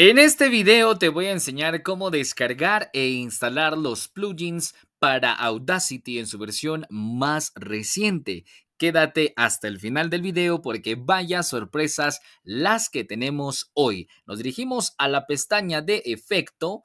En este video te voy a enseñar cómo descargar e instalar los plugins para Audacity en su versión más reciente. Quédate hasta el final del video porque vaya sorpresas las que tenemos hoy. Nos dirigimos a la pestaña de efecto,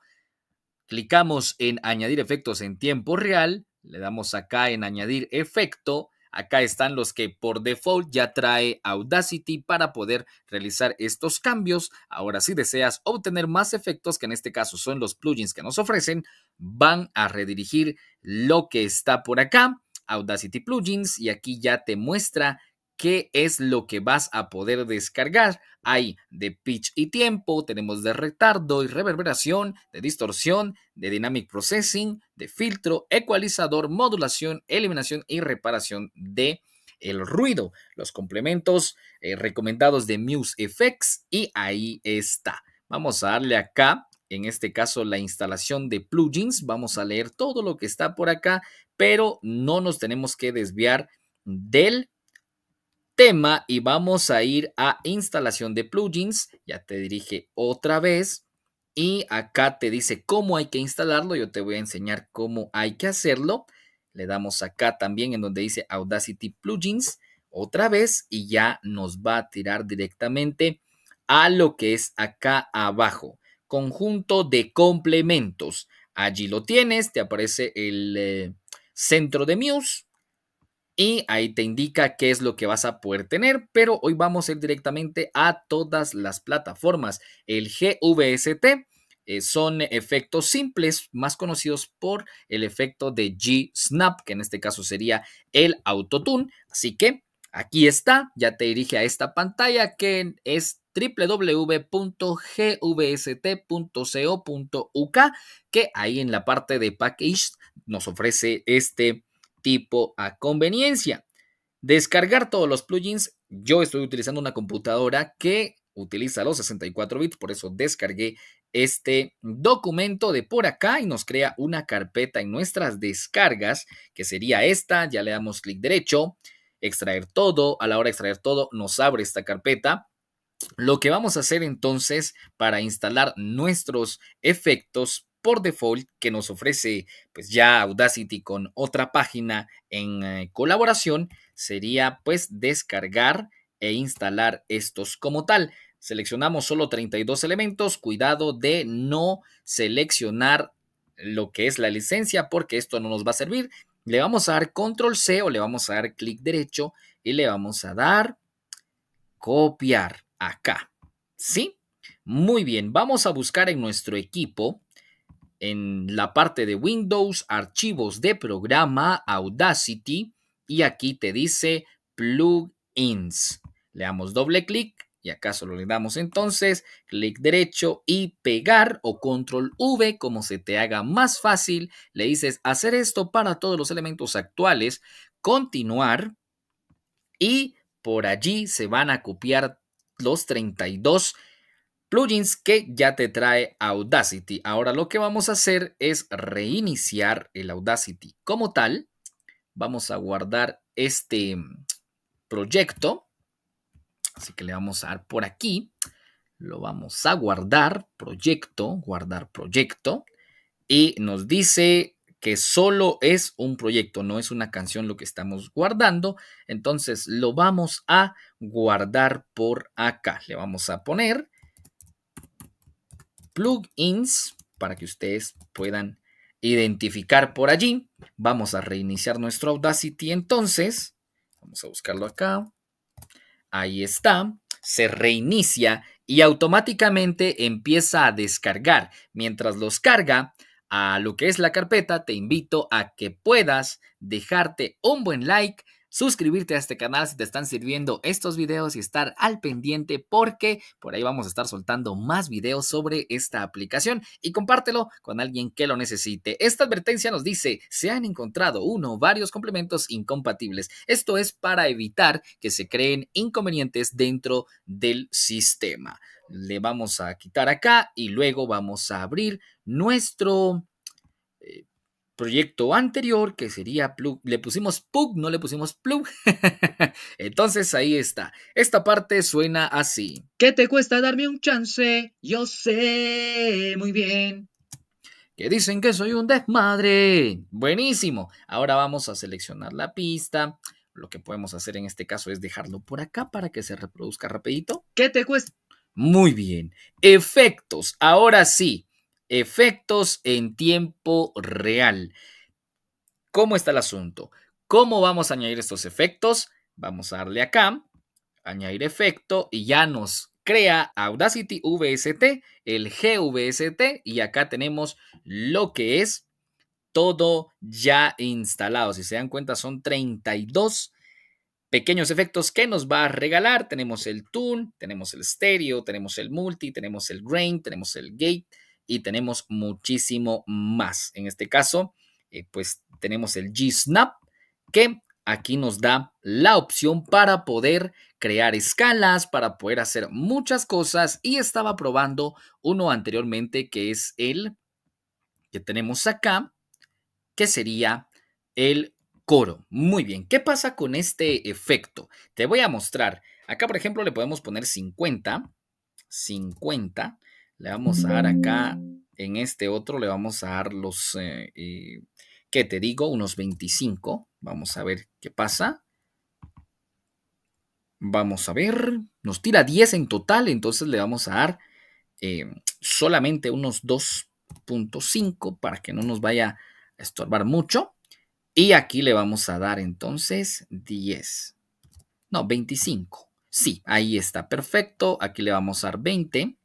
clicamos en añadir efectos en tiempo real, le damos acá en añadir efecto Acá están los que por default ya trae Audacity para poder realizar estos cambios. Ahora si deseas obtener más efectos, que en este caso son los plugins que nos ofrecen, van a redirigir lo que está por acá. Audacity Plugins y aquí ya te muestra qué es lo que vas a poder descargar. Hay de pitch y tiempo, tenemos de retardo y reverberación, de distorsión, de dynamic processing, de filtro, ecualizador, modulación, eliminación y reparación de el ruido, los complementos eh, recomendados de Muse y ahí está. Vamos a darle acá en este caso la instalación de plugins. Vamos a leer todo lo que está por acá, pero no nos tenemos que desviar del tema y vamos a ir a instalación de plugins. Ya te dirige otra vez. Y acá te dice cómo hay que instalarlo. Yo te voy a enseñar cómo hay que hacerlo. Le damos acá también en donde dice Audacity Plugins otra vez y ya nos va a tirar directamente a lo que es acá abajo. Conjunto de complementos. Allí lo tienes. Te aparece el eh, centro de Muse y ahí te indica qué es lo que vas a poder tener, pero hoy vamos a ir directamente a todas las plataformas. El GVST eh, son efectos simples, más conocidos por el efecto de G-Snap, que en este caso sería el autotune. Así que aquí está, ya te dirige a esta pantalla que es www.gvst.co.uk, que ahí en la parte de package nos ofrece este tipo a conveniencia. Descargar todos los plugins. Yo estoy utilizando una computadora que utiliza los 64 bits, por eso descargué este documento de por acá y nos crea una carpeta en nuestras descargas, que sería esta, ya le damos clic derecho, extraer todo, a la hora de extraer todo nos abre esta carpeta. Lo que vamos a hacer entonces para instalar nuestros efectos por default que nos ofrece pues ya Audacity con otra página en eh, colaboración sería pues descargar e instalar estos como tal. Seleccionamos solo 32 elementos, cuidado de no seleccionar lo que es la licencia porque esto no nos va a servir. Le vamos a dar control C o le vamos a dar clic derecho y le vamos a dar copiar acá. ¿Sí? Muy bien, vamos a buscar en nuestro equipo en la parte de Windows, archivos de programa, Audacity, y aquí te dice plugins. Le damos doble clic y acá solo le damos entonces clic derecho y pegar o control V como se te haga más fácil. Le dices hacer esto para todos los elementos actuales, continuar y por allí se van a copiar los 32 plugins que ya te trae Audacity. Ahora lo que vamos a hacer es reiniciar el Audacity como tal. Vamos a guardar este mm, proyecto. Así que le vamos a dar por aquí. Lo vamos a guardar, proyecto, guardar proyecto. Y nos dice que solo es un proyecto, no es una canción lo que estamos guardando. Entonces lo vamos a guardar por acá. Le vamos a poner plugins para que ustedes puedan identificar por allí. Vamos a reiniciar nuestro Audacity entonces. Vamos a buscarlo acá. Ahí está. Se reinicia y automáticamente empieza a descargar. Mientras los carga a lo que es la carpeta, te invito a que puedas dejarte un buen like suscribirte a este canal si te están sirviendo estos videos y estar al pendiente porque por ahí vamos a estar soltando más videos sobre esta aplicación y compártelo con alguien que lo necesite. Esta advertencia nos dice, se han encontrado uno o varios complementos incompatibles. Esto es para evitar que se creen inconvenientes dentro del sistema. Le vamos a quitar acá y luego vamos a abrir nuestro proyecto anterior que sería plug, le pusimos plug, no le pusimos plug. Entonces ahí está. Esta parte suena así. ¿Qué te cuesta darme un chance? Yo sé muy bien. Que dicen que soy un desmadre. Buenísimo. Ahora vamos a seleccionar la pista. Lo que podemos hacer en este caso es dejarlo por acá para que se reproduzca rapidito. ¿Qué te cuesta? Muy bien. Efectos. Ahora sí efectos en tiempo real. ¿Cómo está el asunto? ¿Cómo vamos a añadir estos efectos? Vamos a darle acá, añadir efecto y ya nos crea Audacity VST, el GVST y acá tenemos lo que es todo ya instalado. Si se dan cuenta son 32 pequeños efectos que nos va a regalar. Tenemos el tune, tenemos el stereo, tenemos el multi, tenemos el grain, tenemos el gate, y tenemos muchísimo más. En este caso, eh, pues tenemos el G-Snap que aquí nos da la opción para poder crear escalas, para poder hacer muchas cosas y estaba probando uno anteriormente que es el que tenemos acá, que sería el coro. Muy bien, ¿qué pasa con este efecto? Te voy a mostrar. Acá, por ejemplo, le podemos poner 50, 50, le vamos a dar acá, en este otro le vamos a dar los, eh, eh, ¿qué te digo? Unos 25. Vamos a ver qué pasa. Vamos a ver, nos tira 10 en total, entonces le vamos a dar eh, solamente unos 2.5 para que no nos vaya a estorbar mucho. Y aquí le vamos a dar entonces 10. No, 25. Sí, ahí está, perfecto. Aquí le vamos a dar 20.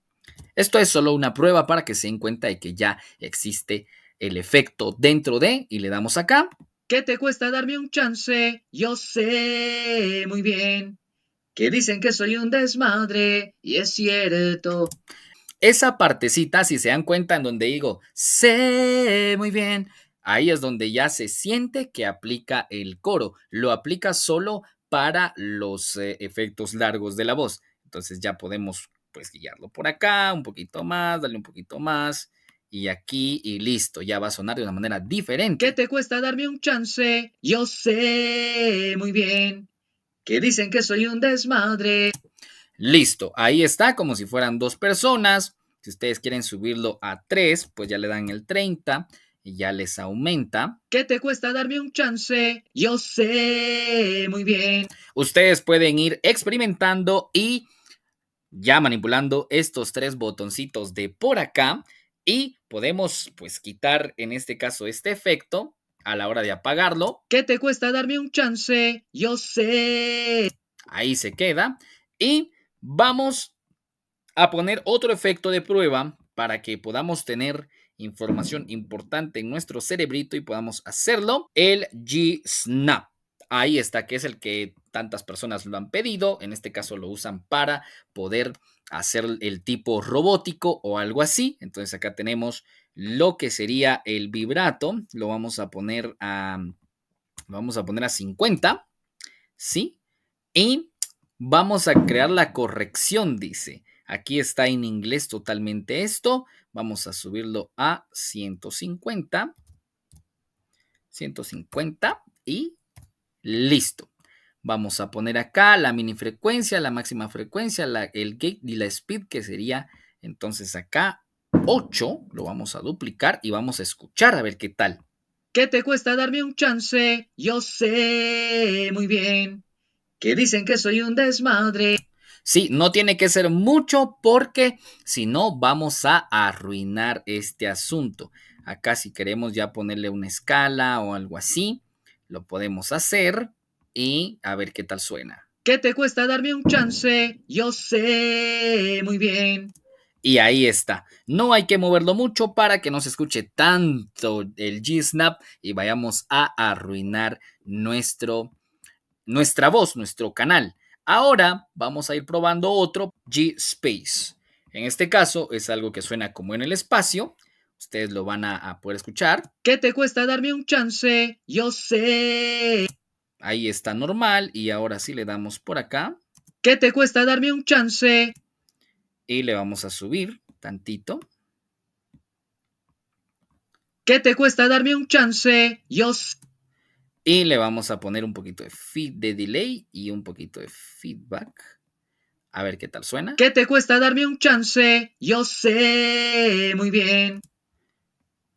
Esto es solo una prueba para que se den cuenta de que ya existe el efecto dentro de, y le damos acá. ¿Qué te cuesta darme un chance? Yo sé muy bien que dicen que soy un desmadre, y es cierto. Esa partecita, si se dan cuenta, en donde digo, sé muy bien, ahí es donde ya se siente que aplica el coro. Lo aplica solo para los eh, efectos largos de la voz. Entonces ya podemos Puedes guiarlo por acá, un poquito más, darle un poquito más y aquí y listo, ya va a sonar de una manera diferente. ¿Qué te cuesta darme un chance? Yo sé muy bien que dicen que soy un desmadre. Listo, ahí está, como si fueran dos personas. Si ustedes quieren subirlo a tres, pues ya le dan el 30 y ya les aumenta. ¿Qué te cuesta darme un chance? Yo sé muy bien. Ustedes pueden ir experimentando y ya manipulando estos tres botoncitos de por acá y podemos pues quitar en este caso este efecto a la hora de apagarlo. ¿Qué te cuesta darme un chance? Yo sé. Ahí se queda y vamos a poner otro efecto de prueba para que podamos tener información importante en nuestro cerebrito y podamos hacerlo. El G-Snap ahí está, que es el que tantas personas lo han pedido, en este caso lo usan para poder hacer el tipo robótico o algo así. Entonces acá tenemos lo que sería el vibrato, lo vamos a poner a, vamos a, poner a 50, ¿sí? Y vamos a crear la corrección, dice. Aquí está en inglés totalmente esto. Vamos a subirlo a 150. 150 y Listo. Vamos a poner acá la mini frecuencia, la máxima frecuencia, el gate y la speed, que sería entonces acá 8. Lo vamos a duplicar y vamos a escuchar a ver qué tal. ¿Qué te cuesta darme un chance? Yo sé muy bien que dicen que soy un desmadre. Sí, no tiene que ser mucho porque si no vamos a arruinar este asunto. Acá si queremos ya ponerle una escala o algo así, lo podemos hacer y a ver qué tal suena. ¿Qué te cuesta darme un chance? Yo sé muy bien. Y ahí está. No hay que moverlo mucho para que no se escuche tanto el G-Snap y vayamos a arruinar nuestro, nuestra voz, nuestro canal. Ahora vamos a ir probando otro G-Space. En este caso es algo que suena como en el espacio ustedes lo van a, poder escuchar. ¿Qué te cuesta darme un chance? Yo sé. Ahí está normal y ahora sí le damos por acá. ¿Qué te cuesta darme un chance? Y le vamos a subir tantito. ¿Qué te cuesta darme un chance? Yo sé. Y le vamos a poner un poquito de feed de delay y un poquito de feedback. A ver qué tal suena. ¿Qué te cuesta darme un chance? Yo sé muy bien.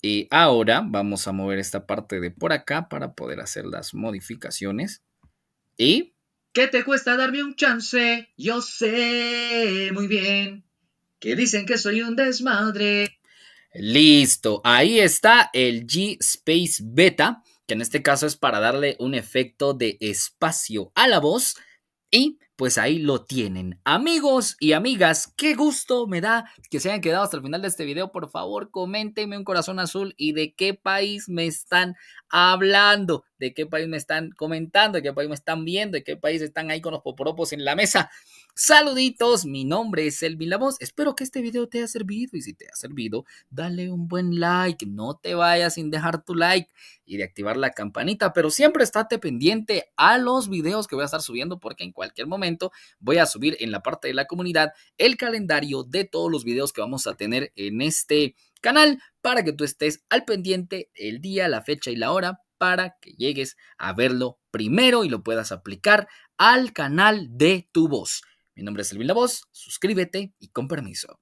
Y ahora vamos a mover esta parte de por acá para poder hacer las modificaciones. Y... ¿Qué te cuesta darme un chance? Yo sé muy bien que dicen que soy un desmadre. Listo, ahí está el G-Space Beta, que en este caso es para darle un efecto de espacio a la voz y pues ahí lo tienen. Amigos y amigas, qué gusto me da que se hayan quedado hasta el final de este video. Por favor, coméntenme un corazón azul y de qué país me están hablando, de qué país me están comentando, de qué país me están viendo, de qué país están ahí con los poporopos en la mesa. Saluditos, mi nombre es Elvin La Espero que este video te haya servido y si te ha servido, dale un buen like. No te vayas sin dejar tu like y de activar la campanita, pero siempre estate pendiente a los videos que voy a estar subiendo porque en cualquier momento voy a subir en la parte de la comunidad el calendario de todos los videos que vamos a tener en este canal para que tú estés al pendiente el día, la fecha y la hora para que llegues a verlo primero y lo puedas aplicar al canal de tu voz. Mi nombre es Elvin La Voz, suscríbete y con permiso.